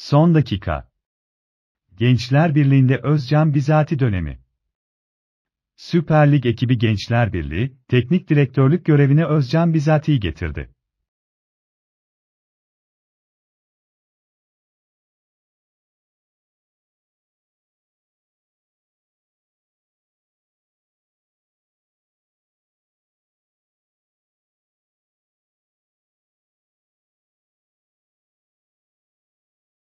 Son dakika. Gençler Birliği'nde Özcan Bizati dönemi. Süper Lig ekibi Gençler Birliği, teknik direktörlük görevine Özcan Bizati'yi getirdi.